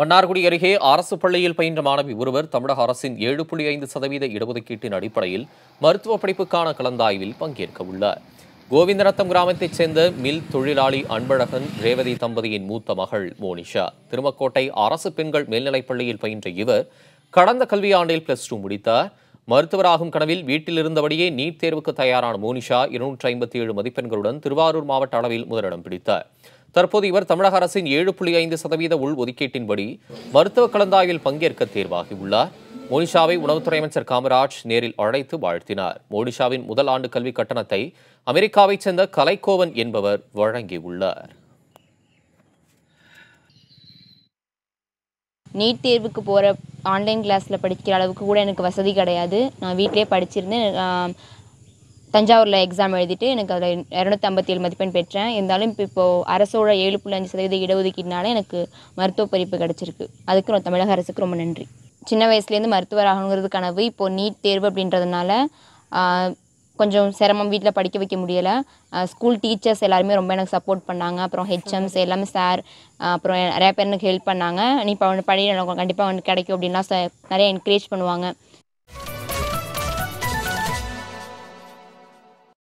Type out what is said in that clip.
மன்னார்குடி அருகே அரசு பள்ளியில் பயின்ற மாணவி ஒருவர் தமிழக அரசின் ஏழு புள்ளி ஐந்து சதவீத இடஒதுக்கீட்டின் அடிப்படையில் மருத்துவ படிப்புக்கான கலந்தாய்வில் பங்கேற்க உள்ளார் கோவிந்தரத்தம் கிராமத்தைச் சேர்ந்த மில் தொழிலாளி அன்பழகன் ரேவதி தம்பதியின் மூத்த மகள் மோனிஷா திருமக்கோட்டை அரசு பெண்கள் மேல்நிலைப் பள்ளியில் பயின்ற இவர் கடந்த கல்வியாண்டில் பிளஸ் டூ முடித்தார் மருத்துவராகும் கனவில் வீட்டில் இருந்தபடியே நீட் தேர்வுக்கு தயாரான மோனிஷா இருநூற்றி ஐம்பத்தி ஏழு மதிப்பெண்களுடன் திருவாரூர் மாவட்ட அளவில் முதலிடம் பிடித்தார் தற்போது இவர் தமிழக அரசின் ஏழு புள்ளி ஐந்து சதவீத உள் ஒதுக்கீட்டின்படி மருத்துவ கலந்தாய்வில் பங்கேற்க தேர்வாகியுள்ளார் மோனிஷாவை உணவுத்துறை அமைச்சர் காமராஜ் நேரில் அழைத்து வாழ்த்தினார் மோனிஷாவின் முதல் ஆண்டு கல்வி கட்டணத்தை அமெரிக்காவைச் சேர்ந்த கலைக்கோவன் என்பவர் வழங்கியுள்ளார் நீட் தேர்வுக்கு போகிற ஆன்லைன் கிளாஸில் படிக்கிற அளவுக்கு கூட எனக்கு வசதி கிடையாது நான் வீட்டிலே படிச்சிருந்தேன் தஞ்சாவூரில் எக்ஸாம் எழுதிட்டு எனக்கு அதில் இரநூத்தி ஐம்பத்தி ஏழு மதிப்பெண் பெற்றேன் இருந்தாலும் இப்போ இப்போது அரசோட ஏழு புள்ளி அஞ்சு சதவீத இடஒதுக்கீடுனால எனக்கு மருத்துவ படிப்பு கிடச்சிருக்கு அதுக்கு தமிழக அரசுக்கு ரொம்ப நன்றி சின்ன வயசுலேருந்து மருத்துவர் ஆகணுங்கிறது கனவு இப்போது நீட் தேர்வு அப்படின்றதுனால கொஞ்சம் சிரமம் வீட்டில் படிக்க வைக்க முடியலை ஸ்கூல் டீச்சர்ஸ் எல்லாருமே ரொம்ப எனக்கு சப்போர்ட் பண்ணாங்க அப்புறம் ஹெச்எம்ஸ் எல்லாமே சார் அப்புறம் நிறையா பேர் எனக்கு ஹெல்ப் பண்ணாங்க நீ இப்போ படி கண்டிப்பாக வந்து கிடைக்கும் அப்படின்லாம் நிறைய என்கரேஜ் பண்ணுவாங்க